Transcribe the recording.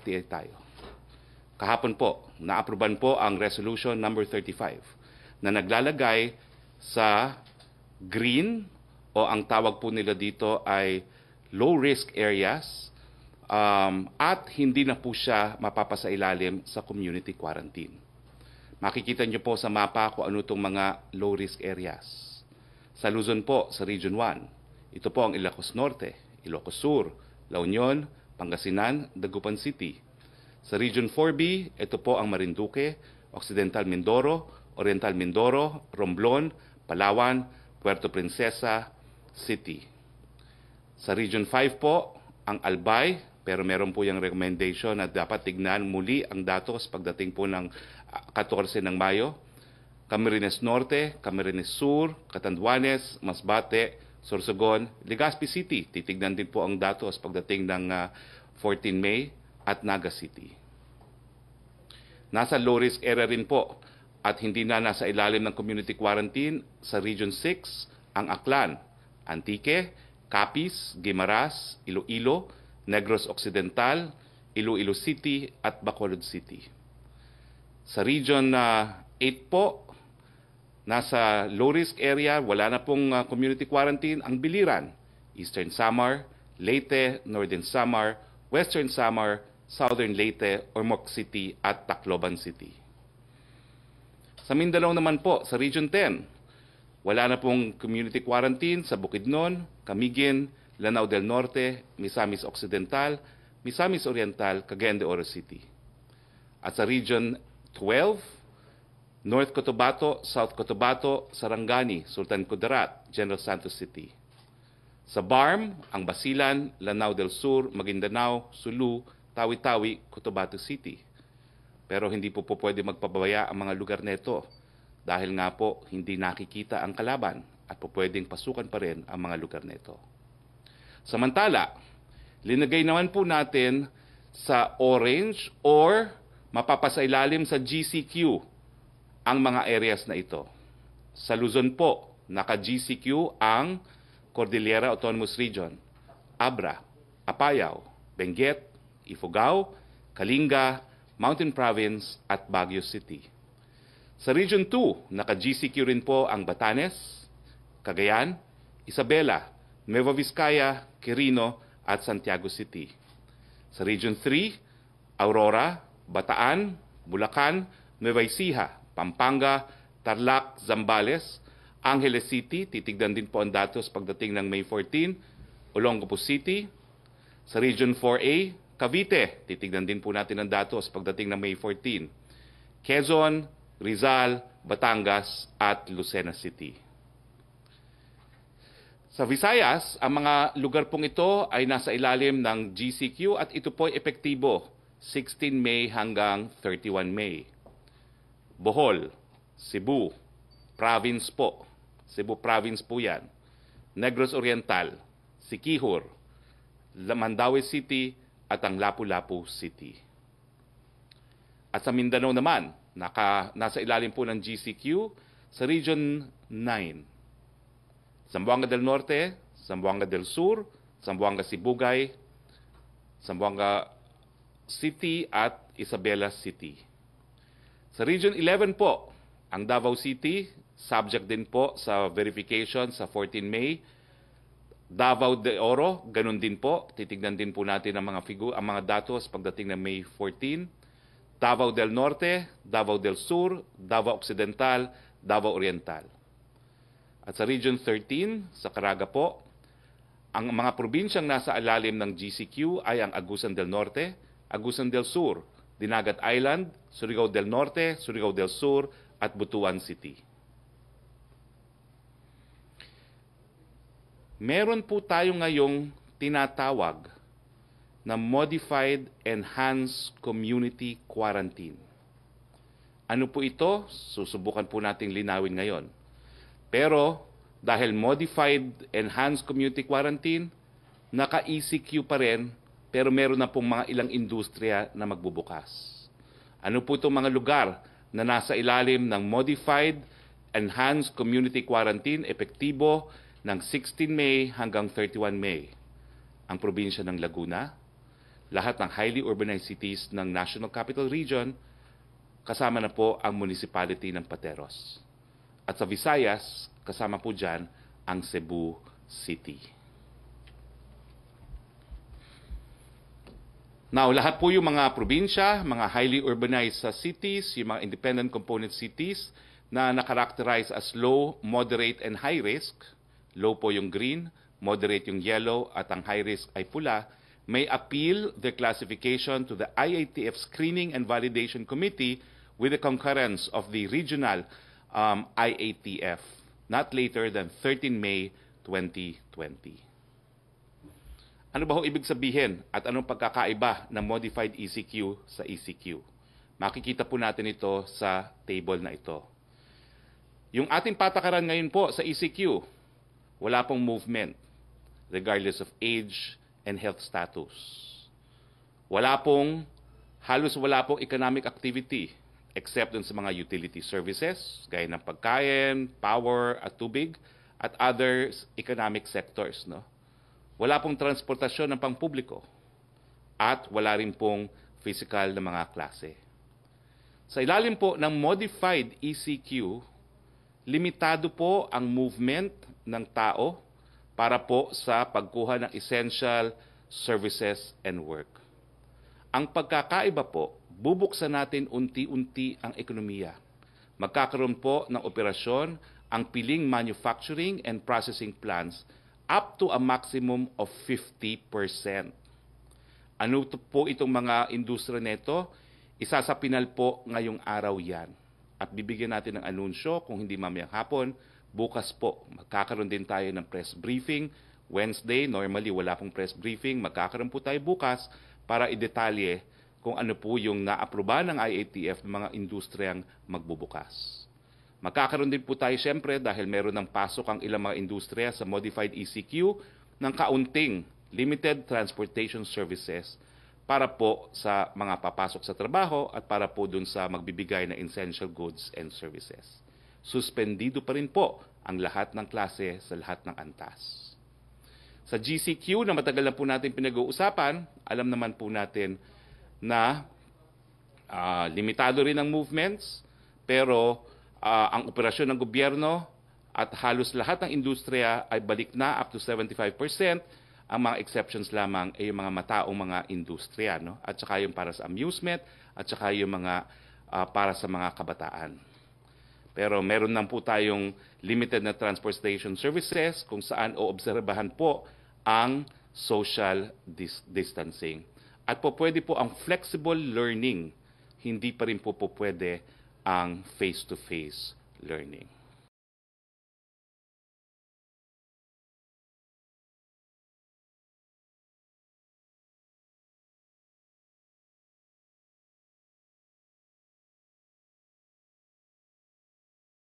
FTA tayo. Kahapon po, naaproban po ang Resolution number 35 na naglalagay sa green o ang tawag po nila dito ay low risk areas um, at hindi na po siya mapapasailalim sa community quarantine. Makikita niyo po sa mapa kung ano itong mga low risk areas. Sa Luzon po, sa Region 1, ito po ang Ilocos Norte, Ilocos Sur, La Union, Pangasinan, Dagupan City. Sa Region 4B, ito po ang Marinduque, Occidental Mindoro, Oriental Mindoro, Romblon, Palawan, Puerto Princesa City. Sa Region 5 po, ang Albay, pero meron po yung recommendation na dapat tignan muli ang datos pagdating po ng 14 ah, ng Mayo. Camarines Norte, Camarines Sur, Catanduanes, Masbate, Sorsogon, Legazpi City. Titignan din po ang datos pagdating ng uh, ah, 14 May at Naga City. Nasa low risk area rin po at hindi na nasa ilalim ng community quarantine sa Region 6 ang Aklan, Antique, Capiz, Guimaras, Iloilo, Negros Occidental, Iloilo City at Bacolod City. Sa Region uh, ah, 8 po, Nasa low-risk area, wala na pong uh, community quarantine ang Biliran, Eastern Samar, Leyte, Northern Samar, Western Samar, Southern Leyte, Ormoc City at Tacloban City. Sa Mindanao naman po, sa Region 10, wala na pong community quarantine sa Bukidnon, Camiguin, Lanao del Norte, Misamis Occidental, Misamis Oriental, Cagayan de Oro City. At sa Region 12, North Cotabato, South Cotabato, Sarangani, Sultan Kudarat, General Santos City. Sa BARM, ang Basilan, Lanao del Sur, Maguindanao, Sulu, Tawi-Tawi, Cotabato City. Pero hindi po po pwede magpabaya ang mga lugar nito dahil nga po hindi nakikita ang kalaban at po pwedeng pasukan pa rin ang mga lugar nito. Samantala, linagay naman po natin sa orange or mapapasailalim sa GCQ ang mga areas na ito. Sa Luzon po, naka-GCQ ang Cordillera Autonomous Region, Abra, Apayao, Benguet, Ifugao, Kalinga, Mountain Province at Baguio City. Sa Region 2, naka-GCQ rin po ang Batanes, Cagayan, Isabela, Nueva Vizcaya, Quirino at Santiago City. Sa Region 3, Aurora, Bataan, Bulacan, Nueva Ecija, Pampanga, Tarlac, Zambales, Angeles City, titignan din po ang datos pagdating ng May 14, Olongapo City, sa Region 4A, Cavite, titignan din po natin ang datos pagdating ng May 14, Quezon, Rizal, Batangas at Lucena City. Sa Visayas, ang mga lugar pong ito ay nasa ilalim ng GCQ at ito po ay epektibo 16 May hanggang 31 May. Bohol, Cebu, province po. Cebu province po yan. Negros Oriental, Siquijor, Mandawi City, at ang Lapu-Lapu City. At sa Mindanao naman, naka, nasa ilalim po ng GCQ sa Region 9. Zamboanga del Norte, Zamboanga del Sur, Zamboanga Sibugay, Zamboanga City at Isabela City. Sa Region 11 po, ang Davao City, subject din po sa verification sa 14 May. Davao de Oro, ganun din po. Titignan din po natin ang mga, figu- ang mga datos pagdating ng May 14. Davao del Norte, Davao del Sur, Davao Occidental, Davao Oriental. At sa Region 13, sa Caraga po, ang mga probinsyang nasa alalim ng GCQ ay ang Agusan del Norte, Agusan del Sur, Dinagat Island, Surigao del Norte, Surigao del Sur, at Butuan City. Meron po tayo ngayong tinatawag na Modified Enhanced Community Quarantine. Ano po ito? Susubukan po nating linawin ngayon. Pero dahil Modified Enhanced Community Quarantine, naka-ECQ pa rin pero meron na pong mga ilang industriya na magbubukas. Ano po itong mga lugar na nasa ilalim ng Modified Enhanced Community Quarantine epektibo ng 16 May hanggang 31 May? Ang probinsya ng Laguna, lahat ng highly urbanized cities ng National Capital Region, kasama na po ang municipality ng Pateros. At sa Visayas, kasama po dyan ang Cebu City. Now, lahat po yung mga probinsya, mga highly urbanized uh, cities, yung mga independent component cities na nakarakterize as low, moderate, and high risk, low po yung green, moderate yung yellow, at ang high risk ay pula, may appeal the classification to the IATF Screening and Validation Committee with the concurrence of the regional um, IATF, not later than 13 May 2020. Ano ba ho ibig sabihin at anong pagkakaiba ng modified ECQ sa ECQ? Makikita po natin ito sa table na ito. Yung ating patakaran ngayon po sa ECQ, wala pong movement regardless of age and health status. Wala pong, halos wala pong economic activity except dun sa mga utility services gaya ng pagkain, power at tubig at other economic sectors. No? Wala pong transportasyon ng pangpubliko at wala rin pong physical na mga klase. Sa ilalim po ng modified ECQ, limitado po ang movement ng tao para po sa pagkuha ng essential services and work. Ang pagkakaiba po, bubuksan natin unti-unti ang ekonomiya. Magkakaroon po ng operasyon ang piling manufacturing and processing plants up to a maximum of 50%. Ano to po itong mga industriya nito? Isa sa pinal po ngayong araw yan. At bibigyan natin ng anunsyo kung hindi mamayang hapon, bukas po magkakaroon din tayo ng press briefing. Wednesday, normally wala pong press briefing, magkakaroon po tayo bukas para idetalye kung ano po yung naaproba ng IATF ng mga industriyang magbubukas. Makakaroon din po tayo siyempre dahil meron ng pasok ang ilang mga industriya sa modified ECQ ng kaunting limited transportation services para po sa mga papasok sa trabaho at para po dun sa magbibigay na essential goods and services. Suspendido pa rin po ang lahat ng klase sa lahat ng antas. Sa GCQ na matagal na po natin pinag-uusapan, alam naman po natin na uh, limitado rin ang movements, pero uh, ang operasyon ng gobyerno at halos lahat ng industriya ay balik na up to 75%. Ang mga exceptions lamang ay yung mga mataong mga industriya no? at saka yung para sa amusement at saka yung mga uh, para sa mga kabataan. Pero meron lang po tayong limited na transportation services kung saan oobserbahan po ang social dis- distancing. At po pwede po ang flexible learning, hindi pa rin po po pwede ang face-to-face learning.